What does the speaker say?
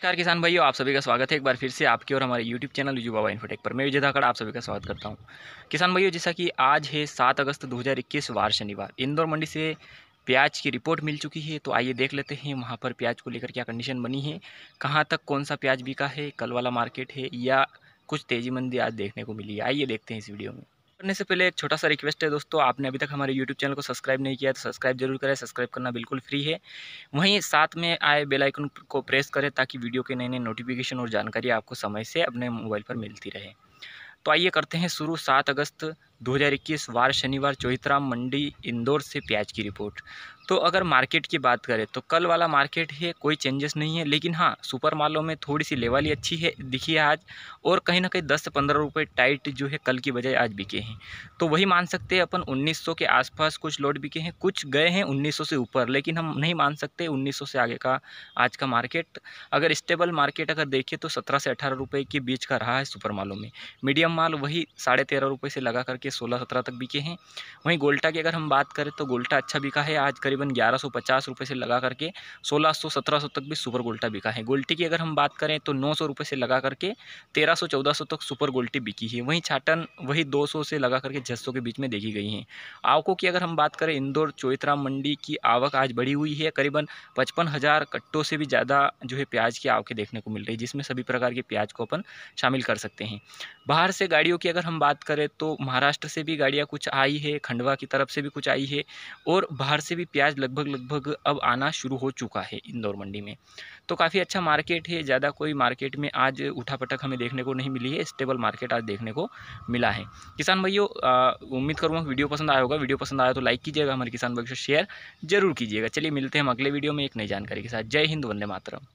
नमस्कार किसान भाइयों आप सभी का स्वागत है एक बार फिर से आपके और हमारे YouTube channel U Baba Infotech पर मैं विजय धाकड़ आप सभी का स्वागत करता हूं किसान भाइयों जैसा कि आज है 7 अगस्त 2021 वार शनिवार इंदौर मंडी से प्याज की रिपोर्ट मिल चुकी है तो आइए देख लेते हैं वहाँ पर प्याज को लेकर क्या कंडीशन बनी है कहाँ तक कौन सा प्याज बिका है कल वाला मार्केट है या कुछ तेजी मंदी आज देखने को मिली है आइए देखते हैं इस वीडियो में करने से पहले एक छोटा सा रिक्वेस्ट है दोस्तों आपने अभी तक हमारे यूट्यूब चैनल को सब्सक्राइब नहीं किया तो सब्सक्राइब जरूर करें सब्सक्राइब करना बिल्कुल फ्री है वहीं साथ में आए बेल आइकन को प्रेस करें ताकि वीडियो के नए नए नोटिफिकेशन और जानकारी आपको समय से अपने मोबाइल पर मिलती रहे तो आइए करते हैं शुरू सात अगस्त दो वार शनिवार चौहित्राम मंडी इंदौर से प्याज की रिपोर्ट तो अगर मार्केट की बात करें तो कल वाला मार्केट है कोई चेंजेस नहीं है लेकिन हाँ सुपर मालों में थोड़ी सी लेवल ही अच्छी है दिखी है आज और कहीं ना कहीं दस से पंद्रह रुपये टाइट जो है कल की बजाय आज बिके हैं तो वही मान सकते हैं अपन 1900 के आसपास कुछ लोड बिके हैं कुछ गए हैं 1900 से ऊपर लेकिन हम नहीं मान सकते उन्नीस से आगे का आज का मार्केट अगर स्टेबल मार्केट अगर देखें तो सत्रह से अठारह रुपये के बीच का रहा है सुपर मालों में मीडियम माल वही साढ़े तेरह रुपये से लगा करके सोलह सत्रह तक बिके हैं वहीं गोल्टा की अगर हम बात करें तो गोल्टा अच्छा बिका है आज करीब तकरीबन ग्यारह सौ पचास रुपये से लगा करके सोलह सौ सत्रह सौ तक भी सुपर गोल्टा बिका है गोल्टी की अगर हम बात करें तो नौ सौ रुपये से लगा करके तेरह सौ चौदह सौ तक सुपर गोल्टी बिकी है वहीं छाटन वही दो सौ से लगा करके छः के बीच में देखी गई हैं आवकों की अगर हम बात करें इंदौर चोइतराम मंडी की आवक आज बढ़ी हुई है करीबन पचपन हज़ार कट्टों से भी ज़्यादा जो है प्याज की आवकें देखने को मिल रही है जिसमें सभी प्रकार के प्याज को अपन शामिल कर सकते हैं बाहर से गाड़ियों की अगर हम बात करें तो महाराष्ट्र से भी गाड़ियाँ कुछ आई है खंडवा की तरफ से भी कुछ आई है और बाहर से भी प्याज प्याज लगभग लगभग अब आना शुरू हो चुका है इंदौर मंडी में तो काफ़ी अच्छा मार्केट है ज़्यादा कोई मार्केट में आज उठापटक हमें देखने को नहीं मिली है स्टेबल मार्केट आज देखने को मिला है किसान भाइयों उम्मीद करूँगा वीडियो पसंद आया होगा वीडियो पसंद आया तो लाइक कीजिएगा हमारे किसान भाई शेयर जरूर कीजिएगा चलिए मिलते हैं हम अगले वीडियो में एक नई जानकारी के साथ जय हिंद वंदे मातरम